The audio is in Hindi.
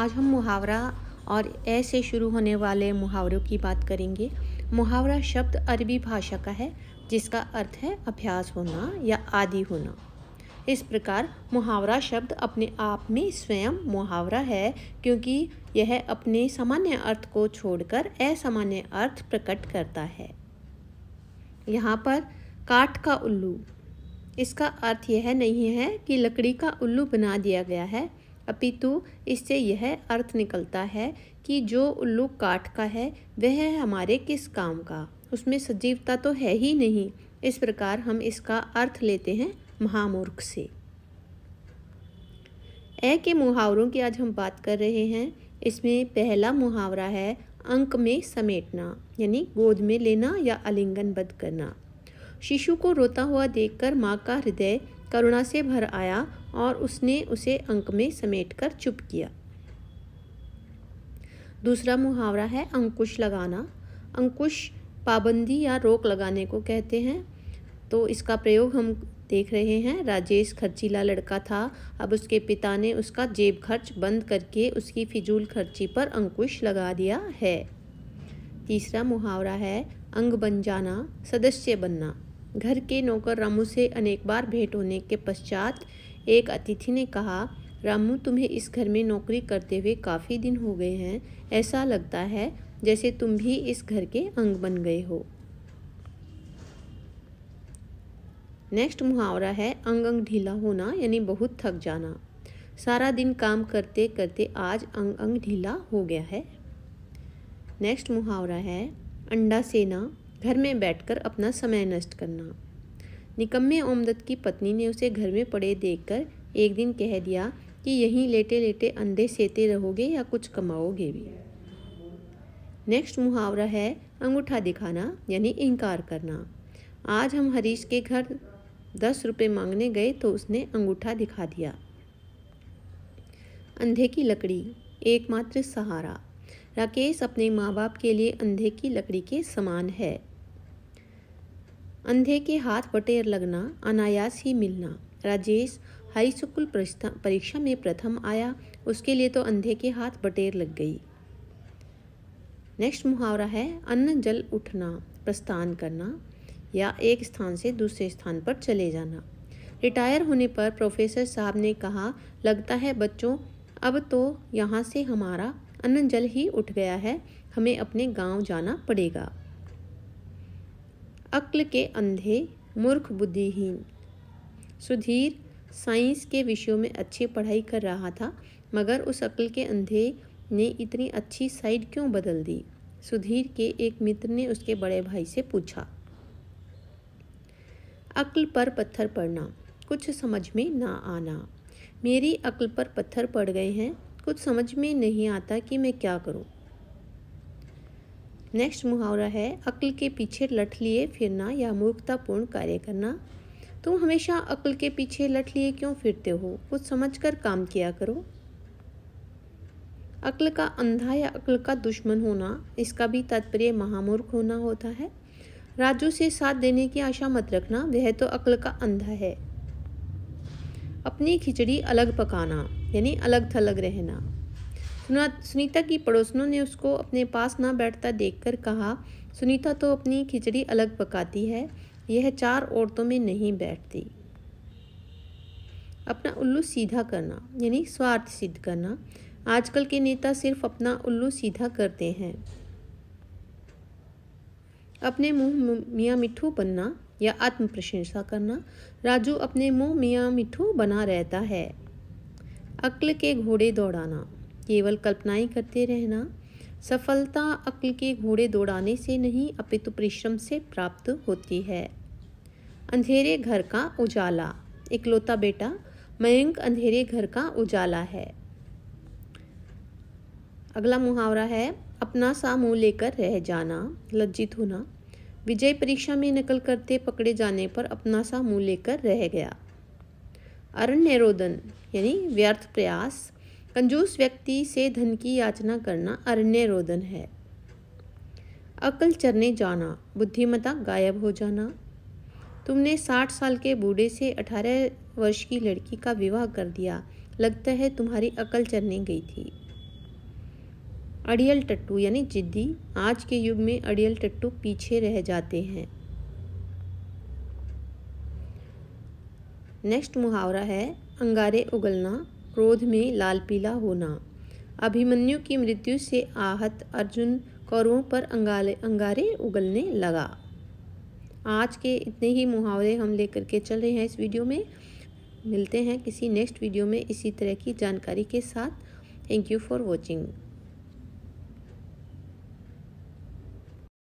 आज हम मुहावरा और ऐसे शुरू होने वाले मुहावरों की बात करेंगे मुहावरा शब्द अरबी भाषा का है जिसका अर्थ है अभ्यास होना या आदि होना इस प्रकार मुहावरा शब्द अपने आप में स्वयं मुहावरा है क्योंकि यह अपने सामान्य अर्थ को छोड़कर असामान्य अर्थ प्रकट करता है यहाँ पर काठ का उल्लू इसका अर्थ यह नहीं है कि लकड़ी का उल्लू बना दिया गया है अपितु इससे यह अर्थ निकलता है कि जो उल्लू काठ का है वह है हमारे किस काम का उसमें सजीवता तो है ही नहीं इस प्रकार हम इसका अर्थ लेते हैं महामूर्ख से ए के मुहावरों की आज हम बात कर रहे हैं इसमें पहला मुहावरा है अंक में समेटना यानी गोद में लेना या आलिंगनबद्ध करना शिशु को रोता हुआ देखकर माँ का हृदय करुणा से भर आया और उसने उसे अंक में समेट कर चुप किया दूसरा मुहावरा है अंकुश लगाना अंकुश पाबंदी या रोक लगाने को कहते हैं तो इसका प्रयोग हम देख रहे हैं राजेश खर्चीला लड़का था अब उसके पिता ने उसका जेब खर्च बंद करके उसकी फिजूल खर्ची पर अंकुश लगा दिया है तीसरा मुहावरा है अंग बन जाना सदस्य बनना घर के नौकर रामू से अनेक बार भेंट होने के पश्चात एक अतिथि ने कहा रामू तुम्हें इस घर में नौकरी करते हुए काफ़ी दिन हो गए हैं ऐसा लगता है जैसे तुम भी इस घर के अंग बन गए हो नेक्स्ट मुहावरा है अंग अंग ढीला होना यानी बहुत थक जाना सारा दिन काम करते करते आज अंग अंग ढीला हो गया है नेक्स्ट मुहावरा है अंडा सेना घर में बैठकर अपना समय नष्ट करना निकम्मे ओमदत की पत्नी ने उसे घर में पड़े देखकर एक दिन कह दिया कि यहीं लेटे लेटे अंधे सेते रहोगे या कुछ कमाओगे भी नेक्स्ट मुहावरा है अंगूठा दिखाना यानी इनकार करना आज हम हरीश के घर दस रुपये मांगने गए तो उसने अंगूठा दिखा दिया अंधे की लकड़ी एकमात्र सहारा राकेश अपने माँ बाप के लिए अंधे की लकड़ी के समान है अंधे के हाथ बटेर लगना अनायास ही मिलना राजेश हाई स्कूल परीक्षा में प्रथम आया उसके लिए तो अंधे के हाथ बटेर लग गई नेक्स्ट मुहावरा है अन्न जल उठना प्रस्थान करना या एक स्थान से दूसरे स्थान पर चले जाना रिटायर होने पर प्रोफेसर साहब ने कहा लगता है बच्चों अब तो यहाँ से हमारा अन्न जल ही उठ गया है हमें अपने गांव जाना पड़ेगा अक्ल के अंधे मूर्ख बुद्धिहीन सुधीर साइंस के विषयों में अच्छी पढ़ाई कर रहा था मगर उस अक्ल के अंधे ने इतनी अच्छी साइड क्यों बदल दी सुधीर के एक मित्र ने उसके बड़े भाई से पूछा अक्ल पर पत्थर पड़ना कुछ समझ में ना आना मेरी अक्ल पर पत्थर पड़ गए हैं कुछ समझ में नहीं आता कि मैं क्या करूं। नेक्स्ट मुहावरा है अक्ल के पीछे लठ लिए फिरना या मूर्खतापूर्ण कार्य करना तुम हमेशा अक्ल के पीछे लठ लिए क्यों फिरते हो कुछ समझकर काम किया करो अक्ल का अंधा या अक्ल का दुश्मन होना इसका भी तात्पर्य महामूर्ख होना होता है राजू से साथ देने की आशा मत रखना वह तो अक्ल का अंधा है अपनी खिचड़ी अलग पकाना यानी अलग थलग रहना सुनीता की पड़ोसनों ने उसको अपने पास ना बैठता देखकर कहा सुनीता तो अपनी खिचड़ी अलग पकाती है यह चार औरतों में नहीं बैठती अपना उल्लू सीधा करना यानी स्वार्थ सिद्ध करना आजकल के नेता सिर्फ अपना उल्लू सीधा करते हैं अपने मुंह मियाँ मिठू बनना या आत्म प्रशंसा करना राजू अपने मुंह मियाँ मिठू बना रहता है अक्ल के घोड़े दौड़ाना केवल कल्पनाएं करते रहना सफलता अक्ल के घोड़े दौड़ाने से नहीं अपितु परिश्रम से प्राप्त होती है अंधेरे घर का उजाला इकलौता बेटा मयंक अंधेरे घर का उजाला है अगला मुहावरा है अपना सा मुंह लेकर रह जाना लज्जित होना विजय परीक्षा में नकल करते पकड़े जाने पर अपना सा मुंह लेकर रह गया अरण्य रोदन यानी व्यर्थ प्रयास कंजूस व्यक्ति से धन की याचना करना अरण्य रोदन है अकल चरने जाना बुद्धिमता गायब हो जाना तुमने साठ साल के बूढ़े से अठारह वर्ष की लड़की का विवाह कर दिया लगता है तुम्हारी अकल चरने गई थी अड़ियल टट्टू यानी जिद्दी आज के युग में अड़ियल टट्टू पीछे रह जाते हैं नेक्स्ट मुहावरा है अंगारे उगलना क्रोध में लाल पीला होना अभिमन्यु की मृत्यु से आहत अर्जुन कौरवों पर अंगाले अंगारे उगलने लगा आज के इतने ही मुहावरे हम लेकर के चल रहे हैं इस वीडियो में मिलते हैं किसी नेक्स्ट वीडियो में इसी तरह की जानकारी के साथ थैंक यू फॉर वॉचिंग